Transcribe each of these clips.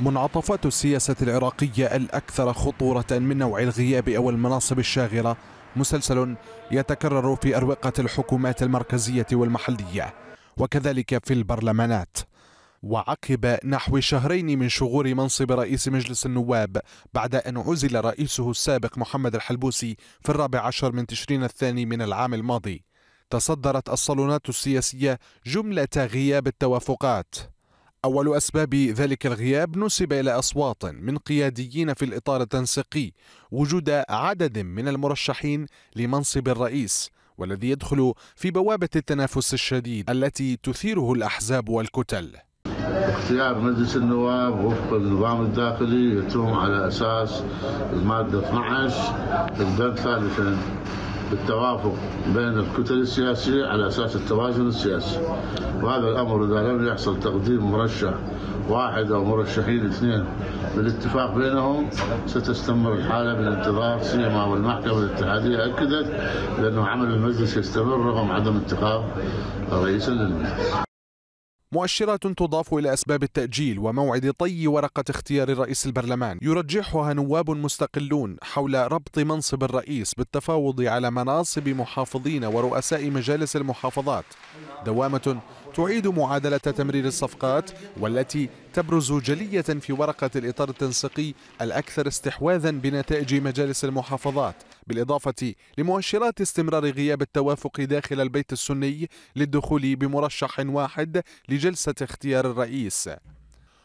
منعطفات السياسة العراقية الأكثر خطورة من نوع الغياب أو المناصب الشاغرة مسلسل يتكرر في أروقة الحكومات المركزية والمحلية وكذلك في البرلمانات وعقب نحو شهرين من شغور منصب رئيس مجلس النواب بعد أن عزل رئيسه السابق محمد الحلبوسي في الرابع عشر من تشرين الثاني من العام الماضي تصدرت الصالونات السياسية جملة غياب التوافقات أول أسباب ذلك الغياب نسب إلى أصوات من قياديين في الإطار التنسيقي وجود عدد من المرشحين لمنصب الرئيس والذي يدخل في بوابة التنافس الشديد التي تثيره الأحزاب والكتل اختيار مجلس النواب وفق النظام الداخلي يتم على أساس المادة 12 الدرس ثالثا بالتوافق بين الكتل السياسية على أساس التوازن السياسي وهذا الأمر إذا لم يحصل تقديم مرشح واحد أو مرشحين اثنين بالاتفاق بينهم ستستمر الحالة بالانتظار سيما والمحكمة الاتحادية أكدت بأنه عمل المجلس يستمر رغم عدم اتخاذ رئيسا للمجلس مؤشرات تضاف إلى أسباب التأجيل وموعد طي ورقة اختيار رئيس البرلمان يرجحها نواب مستقلون حول ربط منصب الرئيس بالتفاوض على مناصب محافظين ورؤساء مجالس المحافظات دوامة تعيد معادلة تمرير الصفقات والتي تبرز جلية في ورقة الإطار التنسيقي الأكثر استحواذا بنتائج مجالس المحافظات بالإضافة لمؤشرات استمرار غياب التوافق داخل البيت السني للدخول بمرشح واحد لجلسة اختيار الرئيس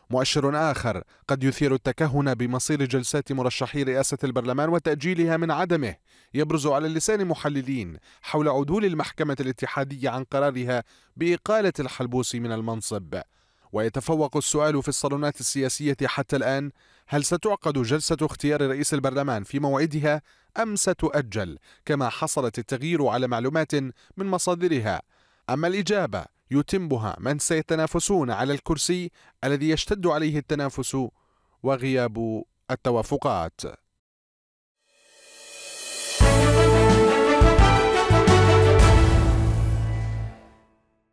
مؤشر آخر قد يثير التكهن بمصير جلسات مرشحي رئاسة البرلمان وتأجيلها من عدمه يبرز على لسان محللين حول عدول المحكمة الاتحادية عن قرارها بإقالة الحلبوسي من المنصب ويتفوق السؤال في الصالونات السياسية حتى الآن هل ستعقد جلسة اختيار رئيس البرلمان في موعدها أم ستؤجل كما حصلت التغيير على معلومات من مصادرها أما الإجابة يتمها من سيتنافسون على الكرسي الذي يشتد عليه التنافس وغياب التوافقات